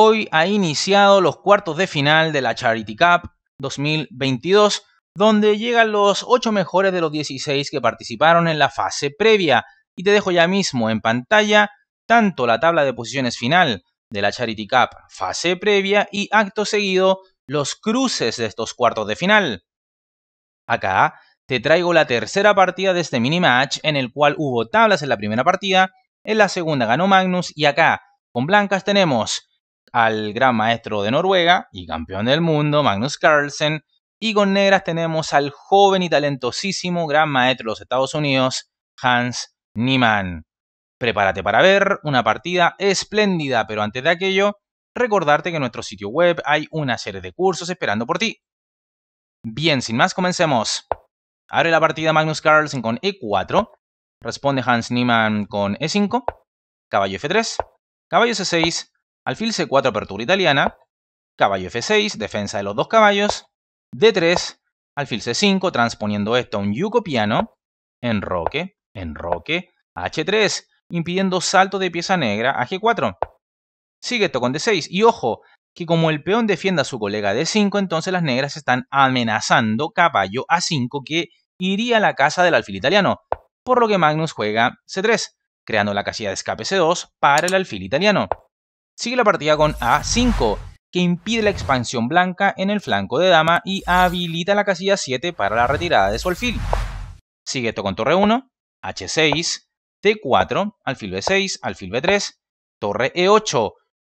hoy ha iniciado los cuartos de final de la Charity Cup 2022, donde llegan los 8 mejores de los 16 que participaron en la fase previa. Y te dejo ya mismo en pantalla tanto la tabla de posiciones final de la Charity Cup fase previa y acto seguido los cruces de estos cuartos de final. Acá te traigo la tercera partida de este mini-match en el cual hubo tablas en la primera partida, en la segunda ganó Magnus y acá con blancas tenemos al gran maestro de Noruega y campeón del mundo, Magnus Carlsen, y con negras tenemos al joven y talentosísimo gran maestro de los Estados Unidos, Hans Niemann. Prepárate para ver una partida espléndida, pero antes de aquello, recordarte que en nuestro sitio web hay una serie de cursos esperando por ti. Bien, sin más, comencemos. Abre la partida Magnus Carlsen con E4, responde Hans Niemann con E5, caballo F3, caballo C6, Alfil C4, apertura italiana. Caballo F6, defensa de los dos caballos. D3, alfil C5, transponiendo esto a un yuco piano. Enroque, enroque. H3, impidiendo salto de pieza negra a G4. Sigue esto con D6. Y ojo, que como el peón defienda a su colega D5, entonces las negras están amenazando caballo A5 que iría a la casa del alfil italiano. Por lo que Magnus juega C3, creando la casilla de escape C2 para el alfil italiano. Sigue la partida con A5, que impide la expansión blanca en el flanco de dama y habilita la casilla 7 para la retirada de su alfil. Sigue esto con torre 1, H6, T4, alfil B6, alfil B3, torre E8,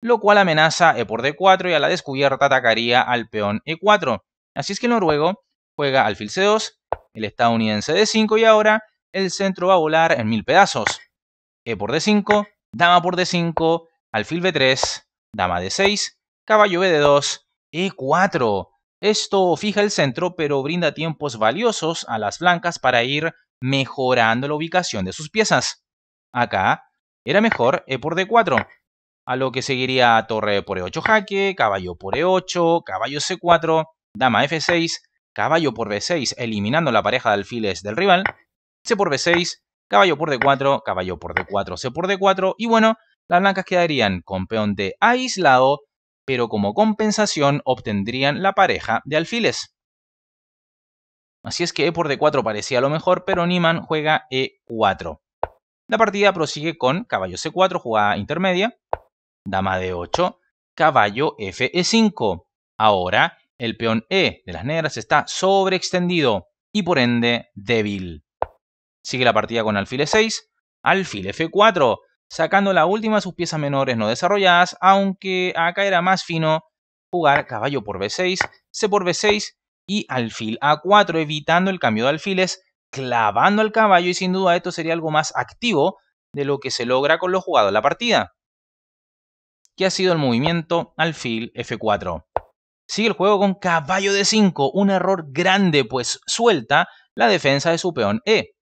lo cual amenaza E por D4 y a la descubierta atacaría al peón E4. Así es que el noruego juega alfil C2, el estadounidense D5 y ahora el centro va a volar en mil pedazos. E por D5, dama por D5, alfil b3, dama d6, caballo b 2, e4. Esto fija el centro, pero brinda tiempos valiosos a las blancas para ir mejorando la ubicación de sus piezas. Acá era mejor e por d4, a lo que seguiría torre por e8 jaque, caballo por e8, caballo c4, dama f6, caballo por b6, eliminando la pareja de alfiles del rival, c por b6, caballo por d4, caballo por d4, c por d4, y bueno, las blancas quedarían con peón de aislado, pero como compensación obtendrían la pareja de alfiles. Así es que E por D4 parecía lo mejor, pero Niman juega E4. La partida prosigue con caballo C4, jugada intermedia, dama D8, caballo Fe5. Ahora, el peón E de las negras está sobreextendido y por ende débil. Sigue la partida con alfil E6, alfil F4, sacando la última sus piezas menores no desarrolladas, aunque acá era más fino jugar caballo por b6, c por b6 y alfil a4, evitando el cambio de alfiles, clavando al caballo y sin duda esto sería algo más activo de lo que se logra con lo jugado en la partida, que ha sido el movimiento alfil f4. Sigue el juego con caballo de 5, un error grande pues suelta la defensa de su peón e.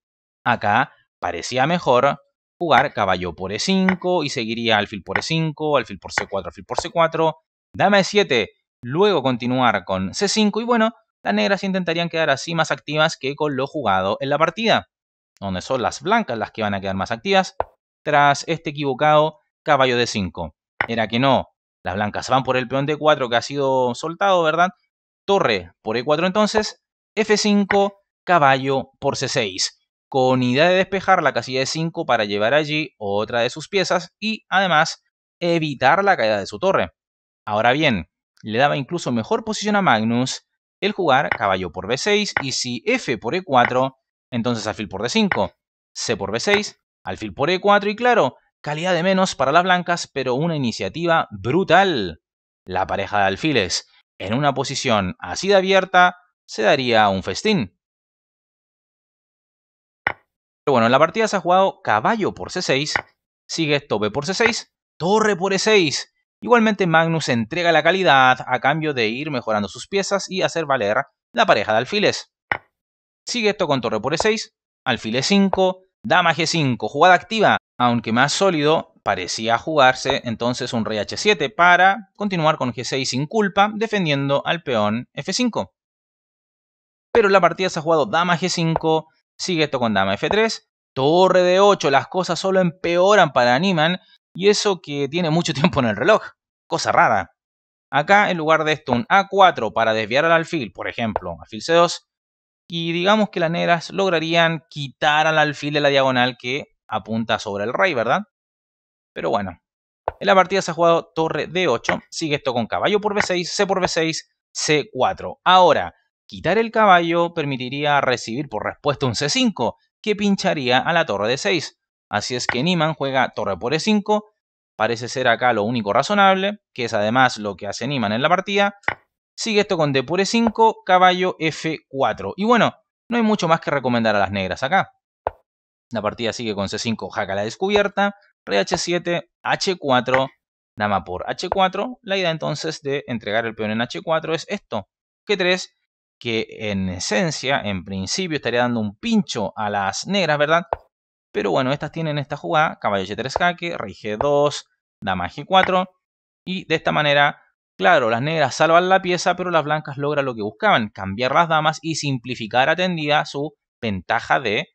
Acá parecía mejor jugar caballo por e5 y seguiría alfil por e5, alfil por c4, alfil por c4, dama e7, luego continuar con c5 y bueno, las negras intentarían quedar así más activas que con lo jugado en la partida, donde son las blancas las que van a quedar más activas tras este equivocado caballo de 5. Era que no, las blancas van por el peón de 4 que ha sido soltado, ¿verdad? Torre por e4 entonces, f5, caballo por c6 con idea de despejar la casilla de 5 para llevar allí otra de sus piezas y además evitar la caída de su torre. Ahora bien, le daba incluso mejor posición a Magnus el jugar caballo por b6 y si f por e4, entonces alfil por d5, c por b6, alfil por e4 y claro, calidad de menos para las blancas, pero una iniciativa brutal. La pareja de alfiles, en una posición así de abierta, se daría un festín. Pero bueno, en la partida se ha jugado caballo por c6, sigue esto B por c6, torre por e6. Igualmente Magnus entrega la calidad a cambio de ir mejorando sus piezas y hacer valer la pareja de alfiles. Sigue esto con torre por e6, alfil e5, dama g5, jugada activa, aunque más sólido parecía jugarse entonces un rey h7 para continuar con g6 sin culpa defendiendo al peón f5. Pero la partida se ha jugado dama g5, Sigue esto con dama F3. Torre d 8. Las cosas solo empeoran para Animan Y eso que tiene mucho tiempo en el reloj. Cosa rara. Acá en lugar de esto un A4 para desviar al alfil, por ejemplo, alfil C2. Y digamos que las negras lograrían quitar al alfil de la diagonal que apunta sobre el rey, ¿verdad? Pero bueno, en la partida se ha jugado torre D8, sigue esto con caballo por B6, C por B6, C4. Ahora, Quitar el caballo permitiría recibir por respuesta un C5, que pincharía a la torre de 6. Así es que Niman juega torre por E5, parece ser acá lo único razonable, que es además lo que hace Niman en la partida. Sigue esto con D por E5, caballo F4. Y bueno, no hay mucho más que recomendar a las negras acá. La partida sigue con C5, jaca la descubierta, rey H7, H4, dama por H4. La idea entonces de entregar el peón en H4 es esto, que 3 que en esencia, en principio, estaría dando un pincho a las negras, ¿verdad? Pero bueno, estas tienen esta jugada, caballo g3 jaque, rey g2, dama g4, y de esta manera, claro, las negras salvan la pieza, pero las blancas logran lo que buscaban, cambiar las damas y simplificar atendida su ventaja de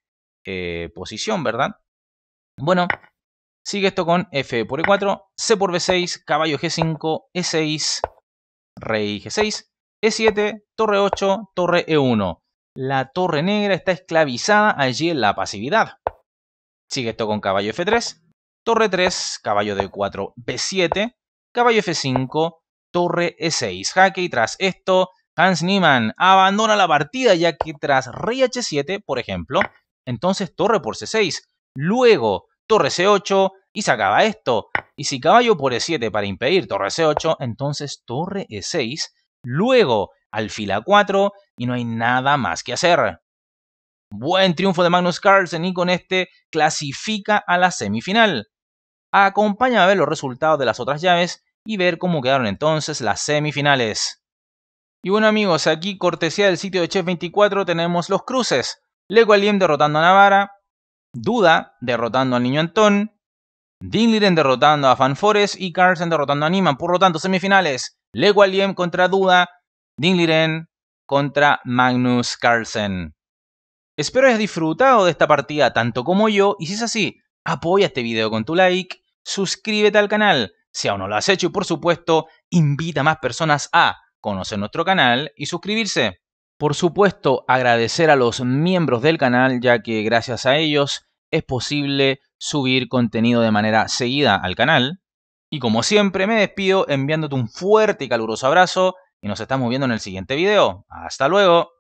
eh, posición, ¿verdad? Bueno, sigue esto con f por e4, c por b6, caballo g5, e6, rey g6, e7, torre 8, torre E1. La torre negra está esclavizada allí en la pasividad. Sigue esto con caballo F3, torre 3, caballo D4, B7, caballo F5, torre E6. Jaque y tras esto, Hans Niemann abandona la partida ya que tras rey H7, por ejemplo, entonces torre por C6, luego torre C8 y se acaba esto. Y si caballo por E7 para impedir torre C8, entonces torre E6 luego al fila 4 y no hay nada más que hacer. Buen triunfo de Magnus Carlsen y con este clasifica a la semifinal. Acompáñame a ver los resultados de las otras llaves y ver cómo quedaron entonces las semifinales. Y bueno amigos, aquí cortesía del sitio de Chef 24 tenemos los cruces. Aliem derrotando a Navarra, Duda derrotando al niño Antón, Dingliren derrotando a Fanfores y Carlsen derrotando a Niman. Por lo tanto, semifinales. Legualiem contra Duda, Dingliren contra Magnus Carlsen. Espero hayas disfrutado de esta partida tanto como yo y si es así, apoya este video con tu like, suscríbete al canal si aún no lo has hecho y por supuesto invita a más personas a conocer nuestro canal y suscribirse. Por supuesto agradecer a los miembros del canal ya que gracias a ellos es posible subir contenido de manera seguida al canal y como siempre me despido enviándote un fuerte y caluroso abrazo y nos estamos viendo en el siguiente video. Hasta luego.